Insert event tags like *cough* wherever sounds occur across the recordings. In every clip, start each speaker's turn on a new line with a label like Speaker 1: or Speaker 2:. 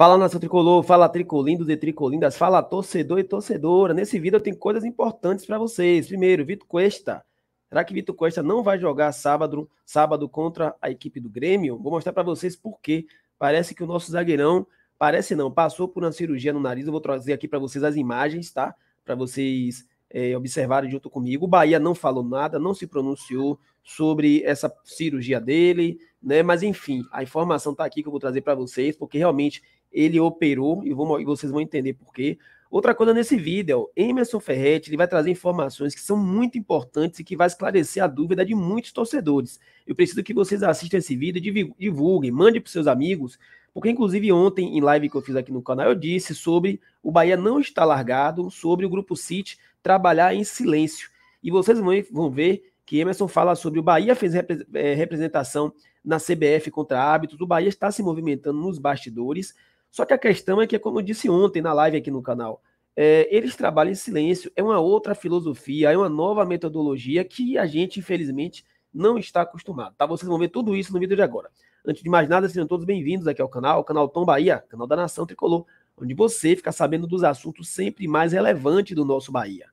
Speaker 1: Fala nação tricolor, fala tricolindo de tricolindas, fala torcedor e torcedora. Nesse vídeo eu tenho coisas importantes para vocês. Primeiro, Vitor Cuesta. Será que Vitor Cuesta não vai jogar sábado, sábado contra a equipe do Grêmio? Vou mostrar para vocês por quê. Parece que o nosso zagueirão, parece não, passou por uma cirurgia no nariz. Eu vou trazer aqui para vocês as imagens, tá? Para vocês é, observarem junto comigo. O Bahia não falou nada, não se pronunciou sobre essa cirurgia dele, né? Mas enfim, a informação está aqui que eu vou trazer para vocês, porque realmente ele operou, e, vou, e vocês vão entender por quê. Outra coisa nesse vídeo, Emerson Ferretti ele vai trazer informações que são muito importantes e que vai esclarecer a dúvida de muitos torcedores. Eu preciso que vocês assistam esse vídeo, divulguem, mande para seus amigos, porque inclusive ontem em live que eu fiz aqui no canal eu disse sobre o Bahia não estar largado, sobre o grupo City trabalhar em silêncio. E vocês vão ver que Emerson fala sobre o Bahia fez eh, representação na CBF contra hábitos, o Bahia está se movimentando nos bastidores, só que a questão é que, como eu disse ontem na live aqui no canal, é, eles trabalham em silêncio, é uma outra filosofia, é uma nova metodologia que a gente, infelizmente, não está acostumado. Tá? Vocês vão ver tudo isso no vídeo de agora. Antes de mais nada, sejam todos bem-vindos aqui ao canal, canal Tom Bahia, canal da Nação Tricolor, onde você fica sabendo dos assuntos sempre mais relevantes do nosso Bahia.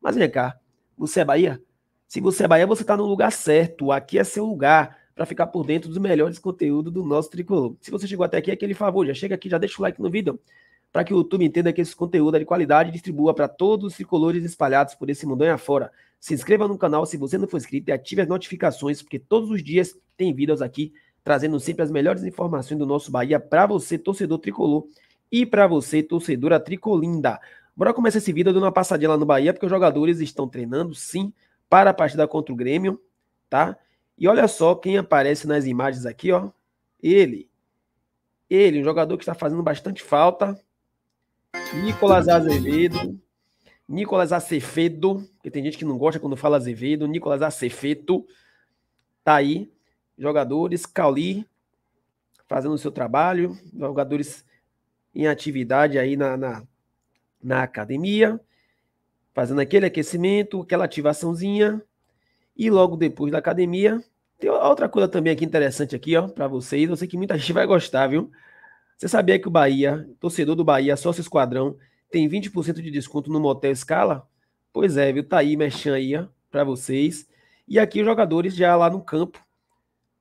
Speaker 1: Mas vem cá, você é Bahia? Se você é Bahia, você está no lugar certo. Aqui é seu lugar para ficar por dentro dos melhores conteúdos do nosso tricolor. Se você chegou até aqui, aquele favor, já chega aqui, já deixa o like no vídeo, para que o YouTube entenda que esse conteúdo é de qualidade e distribua para todos os tricolores espalhados por esse mundão afora. Se inscreva no canal se você não for inscrito e ative as notificações, porque todos os dias tem vídeos aqui trazendo sempre as melhores informações do nosso Bahia para você, torcedor tricolor, e para você, torcedora tricolinda. Bora começar esse vídeo dando uma passadinha lá no Bahia, porque os jogadores estão treinando, sim, para a partida contra o Grêmio, tá? E olha só quem aparece nas imagens aqui, ó. Ele. Ele, um jogador que está fazendo bastante falta. Nicolas Azevedo. Nicolas Acefedo, que tem gente que não gosta quando fala Azevedo. Nicolas Acefeto. Tá aí. Jogadores, Cauli, fazendo o seu trabalho. Jogadores em atividade aí na, na, na academia. Fazendo aquele aquecimento, aquela ativaçãozinha. E logo depois da academia, tem outra coisa também aqui interessante aqui, ó, para vocês. Eu sei que muita gente vai gostar, viu? Você sabia que o Bahia, torcedor do Bahia, sócio esquadrão, tem 20% de desconto no Motel Scala? Pois é, viu? Tá aí, mexendo aí, ó, pra vocês. E aqui os jogadores já lá no campo,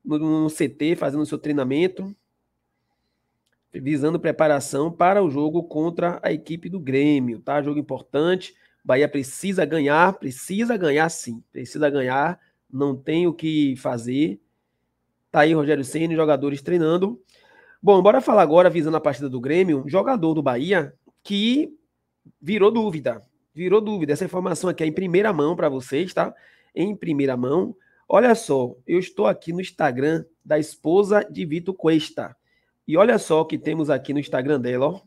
Speaker 1: no, no CT, fazendo seu treinamento, visando preparação para o jogo contra a equipe do Grêmio, tá? Jogo importante. Bahia precisa ganhar, precisa ganhar sim, precisa ganhar não tem o que fazer. Tá aí Rogério Ceni, jogadores treinando. Bom, bora falar agora, visando a partida do Grêmio, jogador do Bahia que virou dúvida. Virou dúvida. Essa informação aqui é em primeira mão para vocês, tá? Em primeira mão. Olha só, eu estou aqui no Instagram da esposa de Vitor Cuesta. E olha só o que temos aqui no Instagram dela, ó.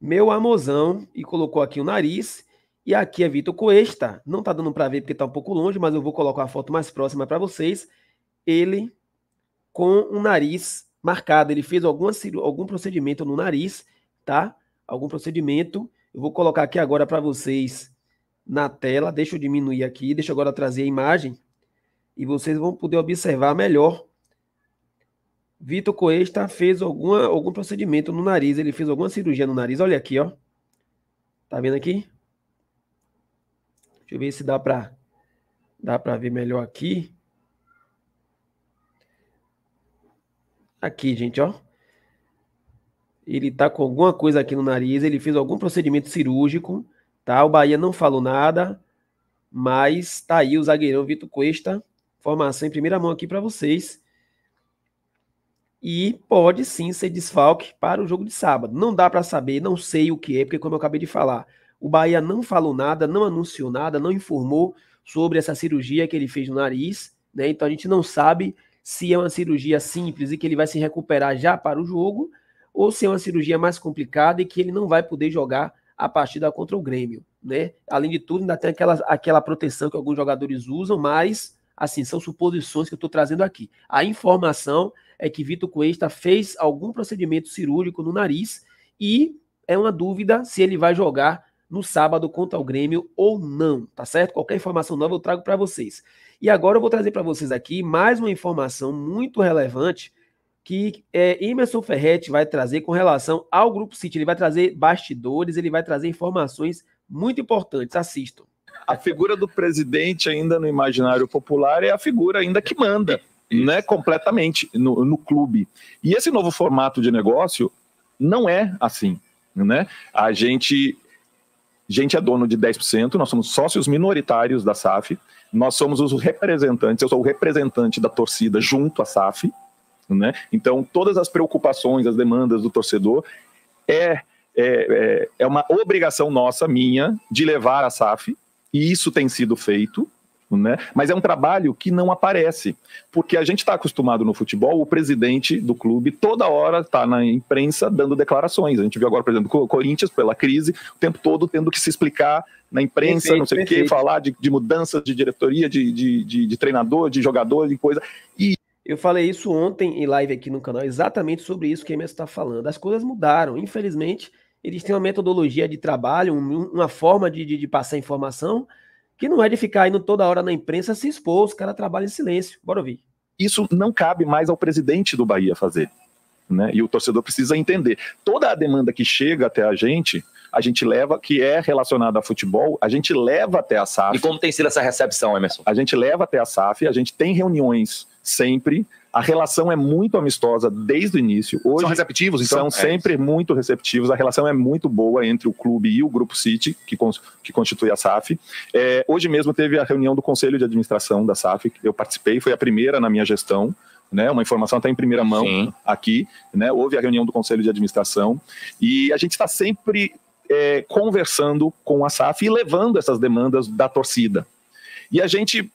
Speaker 1: Meu amorzão, e colocou aqui o nariz. E aqui é Vitor Cuesta, não está dando para ver porque está um pouco longe, mas eu vou colocar a foto mais próxima para vocês. Ele com o nariz marcado, ele fez alguma, algum procedimento no nariz, tá? Algum procedimento. Eu vou colocar aqui agora para vocês na tela, deixa eu diminuir aqui, deixa eu agora trazer a imagem e vocês vão poder observar melhor. Vitor Coesta fez alguma, algum procedimento no nariz, ele fez alguma cirurgia no nariz, olha aqui, ó. Tá vendo aqui? Deixa eu ver se dá para dá para ver melhor aqui. Aqui, gente, ó. Ele tá com alguma coisa aqui no nariz, ele fez algum procedimento cirúrgico, tá? O Bahia não falou nada, mas tá aí o zagueirão Vitor Cuesta, formação em primeira mão aqui para vocês. E pode sim ser desfalque para o jogo de sábado. Não dá para saber, não sei o que é, porque como eu acabei de falar, o Bahia não falou nada, não anunciou nada, não informou sobre essa cirurgia que ele fez no nariz, né? Então a gente não sabe se é uma cirurgia simples e que ele vai se recuperar já para o jogo, ou se é uma cirurgia mais complicada e que ele não vai poder jogar a partida contra o Grêmio, né? Além de tudo, ainda tem aquela, aquela proteção que alguns jogadores usam, mas, assim, são suposições que eu estou trazendo aqui. A informação é que Vitor Cuesta fez algum procedimento cirúrgico no nariz e é uma dúvida se ele vai jogar no sábado contra o Grêmio ou não, tá certo? Qualquer informação nova eu trago para vocês. E agora eu vou trazer para vocês aqui mais uma informação muito relevante que é, Emerson Ferretti vai trazer com relação ao Grupo City. Ele vai trazer bastidores, ele vai trazer informações muito importantes. Assistam. A figura do presidente
Speaker 2: ainda no imaginário popular é a figura ainda que manda, né, Isso. né, completamente no, no clube. E esse novo formato de negócio não é assim, né? A gente gente é dono de 10%, nós somos sócios minoritários da SAF, nós somos os representantes, eu sou o representante da torcida junto à SAF, né? Então, todas as preocupações, as demandas do torcedor é, é, é, é uma obrigação nossa, minha, de levar a SAF, e isso tem sido feito, né? Mas é um trabalho que não aparece, porque a gente está acostumado no futebol, o presidente do clube toda hora está na imprensa dando declarações. A gente viu agora, por exemplo, o Corinthians pela crise, o tempo todo tendo que se explicar na imprensa, perfeito, não sei o que, falar de, de mudanças de diretoria, de, de, de, de treinador, de jogador, de coisa.
Speaker 1: E eu falei isso ontem em live aqui no canal, exatamente sobre isso que a Emerson está falando. As coisas mudaram, infelizmente. Eles têm uma metodologia de trabalho, uma forma de, de, de passar informação que não é de ficar indo toda hora na imprensa se expor, os caras trabalham em silêncio. Bora ouvir. Isso não cabe mais ao presidente
Speaker 2: do Bahia fazer. Né? E o torcedor precisa entender. Toda a demanda que chega até a gente, a gente leva, que é relacionada a futebol, a gente leva até a SAF. E como tem sido essa recepção, Emerson? A gente leva até a SAF, a gente tem reuniões sempre, a relação é muito amistosa desde o início. Hoje, são receptivos, então? São é sempre isso. muito receptivos. A relação é muito boa entre o clube e o Grupo City, que, que constitui a SAF. É, hoje mesmo teve a reunião do Conselho de Administração da SAF, eu participei, foi a primeira na minha gestão. Né, uma informação até em primeira mão Sim. aqui, né, houve a reunião do Conselho de Administração e a gente está sempre é, conversando com a SAF e levando essas demandas da torcida. E a gente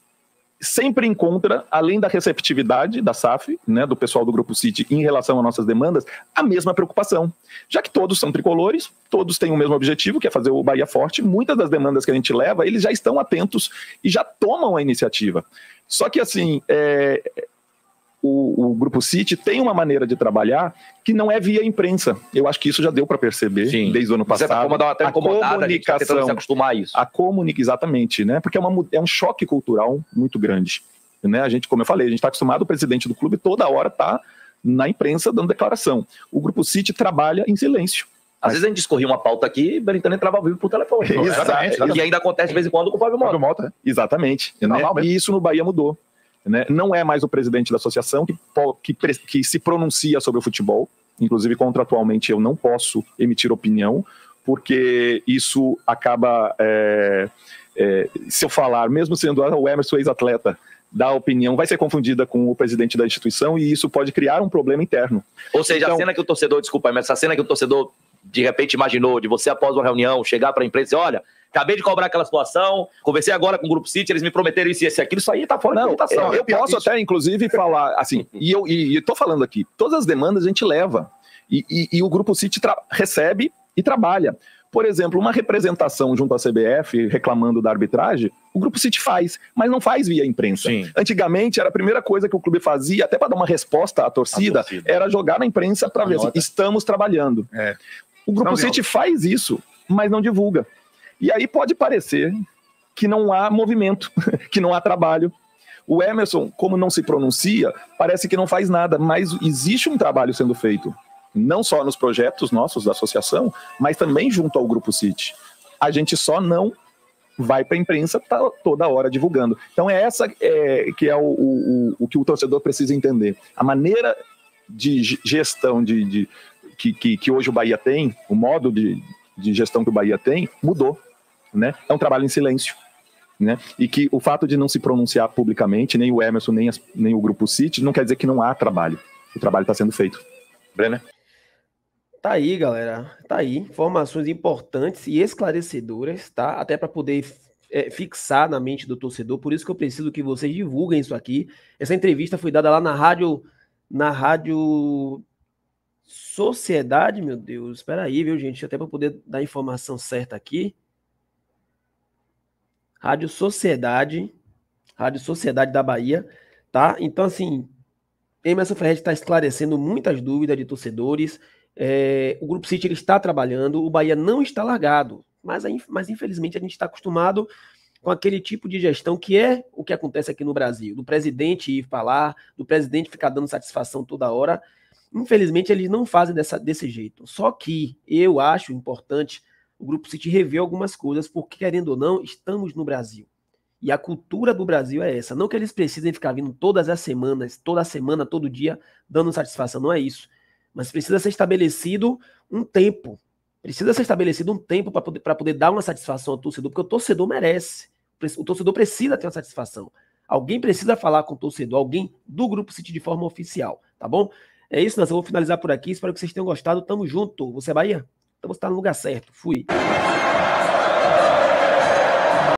Speaker 2: sempre encontra, além da receptividade da SAF, né, do pessoal do Grupo City em relação às nossas demandas, a mesma preocupação. Já que todos são tricolores, todos têm o mesmo objetivo, que é fazer o Bahia forte, muitas das demandas que a gente leva, eles já estão atentos e já tomam a iniciativa. Só que, assim, é, o, o, Grupo City tem uma maneira de trabalhar que não é via imprensa. Eu acho que isso já deu para perceber Sim. desde o ano passado. Mas é como dar uma, a tá comunicação, a tá se acostumar a isso. A exatamente, né? Porque é, uma, é um choque cultural muito grande. Né? A gente, como eu falei, a gente está acostumado, o presidente do clube toda hora está na imprensa dando declaração. O Grupo City trabalha em silêncio. Às Mas... vezes a gente discorria uma pauta aqui e Berintani entrava ao vivo por telefone. Exatamente, *laughs* exatamente, E ainda acontece de vez em quando com o Fábio Mota. Fábio Mota. Exatamente. É né? E isso no Bahia mudou. Né? Não é mais o presidente da associação que, que, que se pronuncia sobre o futebol. Inclusive, contratualmente, eu não posso emitir opinião, porque isso acaba. É, é, se eu falar, mesmo sendo o Emerson ex-atleta, da opinião vai ser confundida com o presidente da instituição e isso pode criar um problema interno. Ou seja, então, a cena que o torcedor, desculpa, mas a cena que o torcedor de repente imaginou de você após uma reunião chegar para a imprensa e olha, Acabei de cobrar aquela situação, conversei agora com o Grupo City, eles me prometeram isso e esse aquilo, isso aí tá fora não, de não, tá é, Eu, posso até, inclusive, falar assim, *laughs* e eu e, e tô falando aqui, todas as demandas a gente leva. E, e, e o Grupo City recebe e trabalha. Por exemplo, uma representação junto à CBF reclamando da arbitragem, o Grupo City faz, mas não faz via imprensa. Sim. Antigamente, era a primeira coisa que o clube fazia, até para dar uma resposta à torcida, torcida. era jogar na imprensa através. ver assim, estamos trabalhando. É. O Grupo não, City não. faz isso, mas não divulga. E aí pode parecer que não há movimento, *laughs* que não há trabalho. O Emerson, como não se pronuncia, parece que não faz nada, mas existe um trabalho sendo feito, não só nos projetos nossos da associação, mas também junto ao Grupo City. A gente só não vai para a imprensa tá toda hora divulgando. Então é essa é, que é o, o, o, que o torcedor precisa entender. A maneira de gestão de, de que, que, que, hoje o Bahia tem, o modo de, de gestão que o Bahia tem, mudou né? É um trabalho em silêncio. Né? E que o fato de não se pronunciar publicamente, nem o Emerson, nem, as, nem o Grupo City, não quer dizer que não há trabalho. O trabalho está sendo feito.
Speaker 1: Brenner? Tá aí, galera. Tá aí. Informações importantes e esclarecedoras, tá? Até para poder é, fixar na mente do torcedor. Por isso que eu preciso que vocês divulguem isso aqui. Essa entrevista foi dada lá na rádio. Na rádio. Sociedade, meu Deus. Espera aí, viu, gente? Até para poder dar a informação certa aqui. Rádio Sociedade, Rádio Sociedade da Bahia, tá? Então, assim, Emerson Ferreira está esclarecendo muitas dúvidas de torcedores. É, o Grupo City ele está trabalhando, o Bahia não está largado, mas, mas infelizmente a gente está acostumado com aquele tipo de gestão que é o que acontece aqui no Brasil, do presidente ir falar, do presidente ficar dando satisfação toda hora. Infelizmente, eles não fazem dessa, desse jeito. Só que eu acho importante o Grupo City revê algumas coisas, porque, querendo ou não, estamos no Brasil. E a cultura do Brasil é essa. Não que eles precisem ficar vindo todas as semanas, toda semana, todo dia, dando satisfação, não é isso. Mas precisa ser estabelecido um tempo. Precisa ser estabelecido um tempo para poder, poder dar uma satisfação ao torcedor, porque o torcedor merece. O torcedor precisa ter uma satisfação. Alguém precisa falar com o torcedor, alguém do Grupo City de forma oficial, tá bom? É isso, nós vou finalizar por aqui. Espero que vocês tenham gostado. Tamo junto. Você é Bahia? Então você tá no lugar certo. Fui.